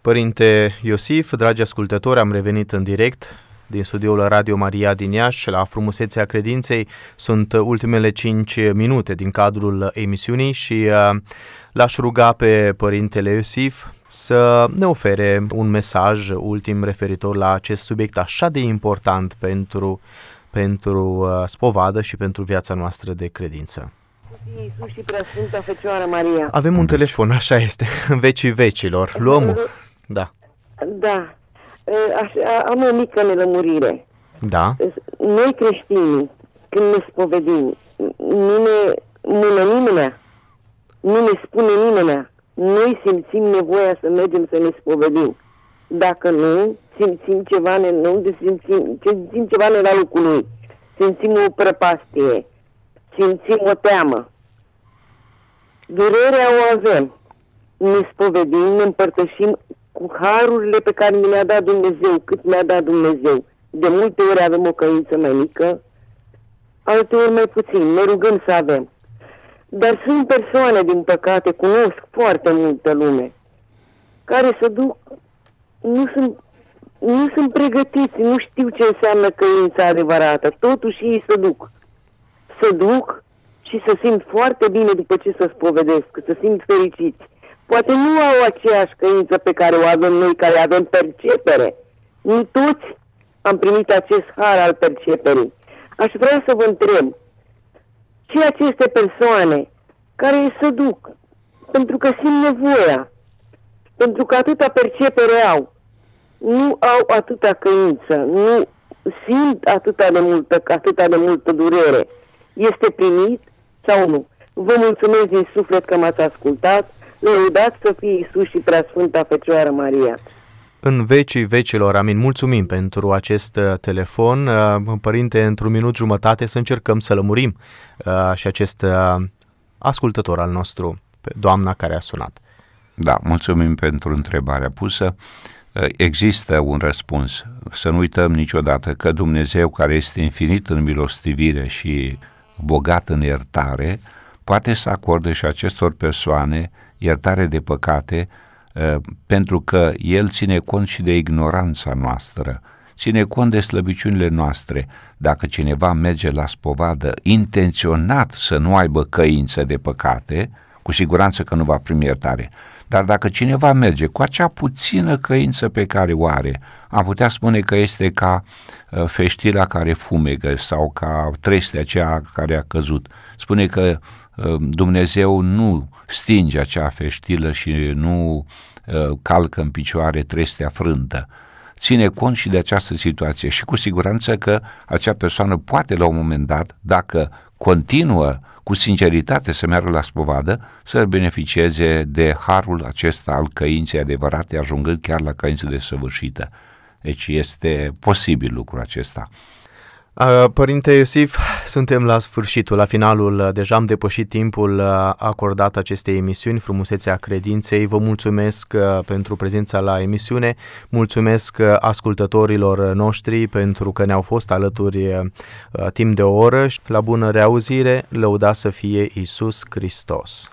Speaker 2: Părinte Iosif, dragi ascultători, am revenit în direct din studioul Radio Maria din Iași la Frumusețea Credinței. Sunt ultimele 5 minute din cadrul emisiunii și uh, l-aș ruga pe Părintele Iosif să ne ofere un mesaj ultim referitor la acest subiect așa de important pentru, pentru uh, spovadă și pentru viața noastră de credință.
Speaker 6: Iisus și Fecioară Maria. Avem un deci-
Speaker 2: telefon, așa este, [LAUGHS] în vecii vecilor. Luăm da.
Speaker 6: Da. am o mică nelămurire. Da. Noi creștini, când ne spovedim, nu ne mână nimeni, nu ne spune nimeni. Noi simțim nevoia să mergem să ne spovedim. Dacă nu, simțim ceva ne, nu, simțim, simțim ceva ne la locul lui. Simțim o prăpastie, simțim o teamă. Durerea o avem. Ne spovedim, ne împărtășim cu harurile pe care mi le-a dat Dumnezeu, cât mi-a dat Dumnezeu. De multe ori avem o căință mai mică, alte ori mai puțin, ne rugăm să avem. Dar sunt persoane, din păcate, cunosc foarte multă lume, care să duc, nu sunt, nu sunt pregătiți, nu știu ce înseamnă căința adevărată, totuși ei să duc. Să duc și să simt foarte bine după ce să spovedesc, să simt fericiți. Poate nu au aceeași căință pe care o avem noi, care avem percepere. Nu toți am primit acest har al perceperii. Aș vrea să vă întreb, ce aceste persoane care se duc, pentru că simt nevoia, pentru că atâta percepere au, nu au atâta căință, nu simt atâta de multă, atâta de multă durere. Este primit sau nu? Vă mulțumesc din suflet că m-ați ascultat. Lăudați să fie Iisus și Preasfânta Fecioară Maria.
Speaker 2: În vecii vecilor, amin. Mulțumim pentru acest uh, telefon. Uh, părinte, într-un minut jumătate să încercăm să lămurim uh, și acest ascultător al nostru, doamna care a sunat.
Speaker 3: Da, mulțumim pentru întrebarea pusă. Există un răspuns. Să nu uităm niciodată că Dumnezeu, care este infinit în milostivire și bogat în iertare, poate să acorde și acestor persoane iertare de păcate, ă, pentru că El ține cont și de ignoranța noastră, ține cont de slăbiciunile noastre. Dacă cineva merge la spovadă intenționat să nu aibă căință de păcate, cu siguranță că nu va primi iertare. Dar dacă cineva merge cu acea puțină căință pe care o are, am putea spune că este ca ă, feștila care fumegă sau ca trestea aceea care a căzut. Spune că ă, Dumnezeu nu stinge acea feștilă și nu ă, calcă în picioare trestea frântă. Ține cont și de această situație și cu siguranță că acea persoană poate la un moment dat, dacă continuă cu sinceritate să meargă la spovadă, să beneficieze de harul acesta al căinței adevărate, ajungând chiar la căință săvârșită.
Speaker 2: Deci este posibil lucrul acesta. Părinte Iosif, suntem la sfârșitul, la finalul, deja am depășit timpul acordat acestei emisiuni, frumusețea credinței. Vă mulțumesc pentru prezența la emisiune, mulțumesc ascultătorilor noștri pentru că ne-au fost alături timp de o oră. La bună reauzire, lăuda să fie Isus Hristos!